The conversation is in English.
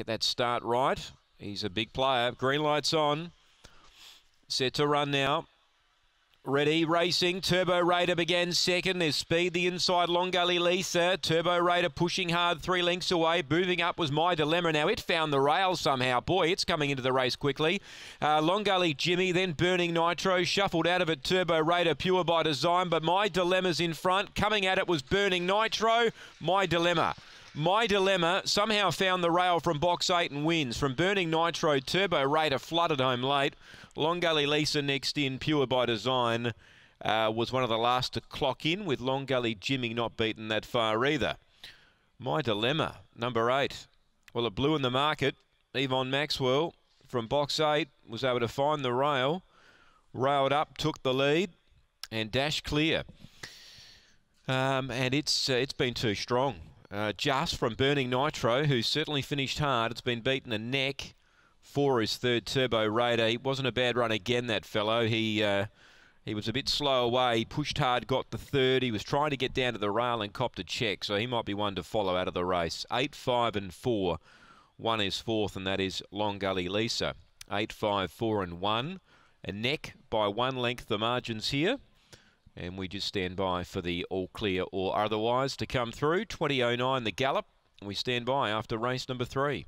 get that start right. He's a big player. Green light's on. Set to run now. Ready racing. Turbo Raider began second. There's speed the inside. Long Gully Lisa. Turbo Raider pushing hard three lengths away. Moving up was my dilemma. Now it found the rail somehow. Boy, it's coming into the race quickly. Uh, Long Gully Jimmy, then Burning Nitro. Shuffled out of it. Turbo Raider pure by design. But my dilemma's in front. Coming at it was Burning Nitro. My dilemma. My Dilemma somehow found the rail from box eight and wins. From Burning Nitro, Turbo Raider flooded home late. Long Gully Lisa next in, Pure by Design, uh, was one of the last to clock in, with Long Gully Jimmy not beaten that far either. My Dilemma, number eight. Well, it blew in the market. Yvonne Maxwell from box eight was able to find the rail, railed up, took the lead, and dashed clear. Um, and it's uh, it's been too strong. Uh, just from Burning Nitro, who certainly finished hard. It's been beaten a neck for his third Turbo Raider. He wasn't a bad run again, that fellow. He uh, he was a bit slow away. He pushed hard, got the third. He was trying to get down to the rail and copped a check, so he might be one to follow out of the race. Eight, five, and four. One is fourth, and that is Long Gully Lisa. Eight, five, four, and one. A neck by one length the margins here. And we just stand by for the all clear or otherwise to come through. 2009 the gallop. We stand by after race number three.